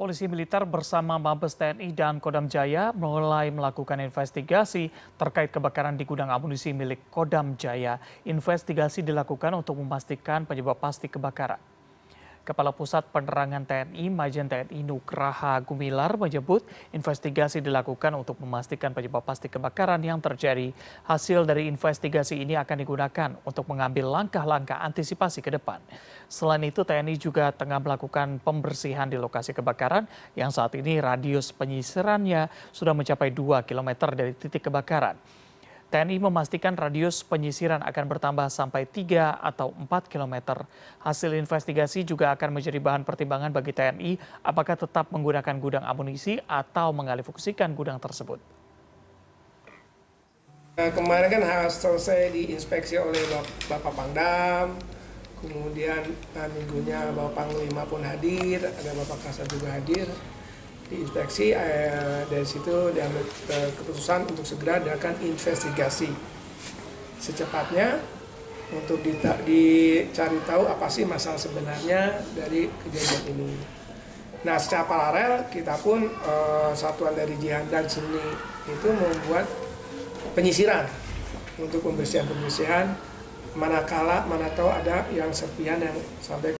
Polisi militer bersama Mabes TNI dan Kodam Jaya mulai melakukan investigasi terkait kebakaran di gudang amunisi milik Kodam Jaya. Investigasi dilakukan untuk memastikan penyebab pasti kebakaran. Kepala Pusat Penerangan TNI Majen TNI Nugraha Gumilar menyebut investigasi dilakukan untuk memastikan penyebab pasti kebakaran yang terjadi. Hasil dari investigasi ini akan digunakan untuk mengambil langkah-langkah antisipasi ke depan. Selain itu TNI juga tengah melakukan pembersihan di lokasi kebakaran yang saat ini radius penyisirannya sudah mencapai 2 km dari titik kebakaran. TNI memastikan radius penyisiran akan bertambah sampai 3 atau 4 km. Hasil investigasi juga akan menjadi bahan pertimbangan bagi TNI apakah tetap menggunakan gudang amunisi atau mengalih fungsikan gudang tersebut. Eh, kemarin kan harus selesai diinspeksi oleh Bapak Pangdam, kemudian eh, minggunya Bapak Panglima pun hadir, ada Bapak Kasat juga hadir diinspeksi eh, dari situ diambil eh, keputusan untuk segera dilakukan investigasi secepatnya untuk dita, dicari tahu apa sih masalah sebenarnya dari kejadian ini. Nah, secara paralel kita pun eh, satuan dari Jihan dan Seni itu membuat penyisiran untuk pembersihan-pembersihan manakala mana tahu ada yang serpihan yang sampai